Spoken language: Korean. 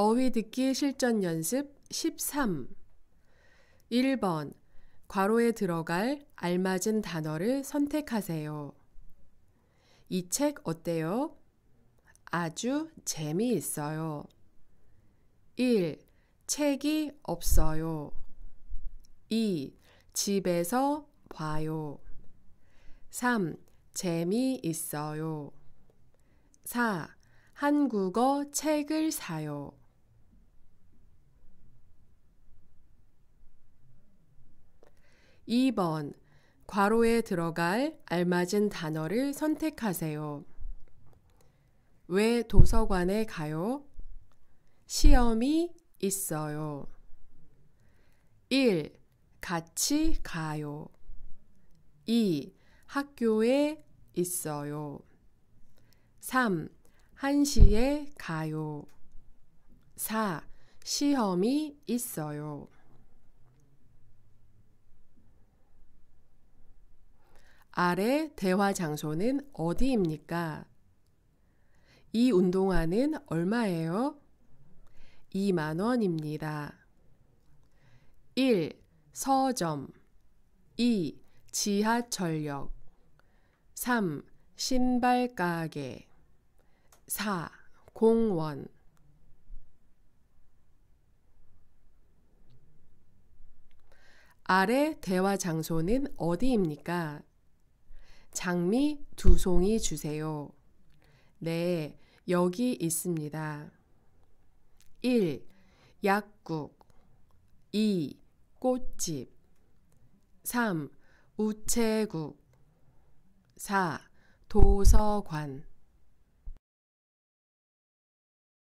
어휘 듣기 실전 연습 13. 1번. 괄호에 들어갈 알맞은 단어를 선택하세요. 이 책 어때요? 아주 재미있어요. 1. 책이 없어요. 2. 집에서 봐요. 3. 재미있어요. 4. 한국어 책을 사요. 2번 괄호에 들어갈 알맞은 단어를 선택하세요. 왜 도서관에 가요? 시험이 있어요. 1. 같이 가요. 2. 학교에 있어요. 3. 1시에 가요. 4. 시험이 있어요. 아래 대화 장소는 어디입니까? 이 운동화는 얼마예요? 2만 원입니다. 1. 서점 2. 지하철역 3. 신발 가게 4. 공원 아래 대화 장소는 어디입니까? 장미 두 송이 주세요. 네, 여기 있습니다. 1. 약국 2. 꽃집 3. 우체국 4. 도서관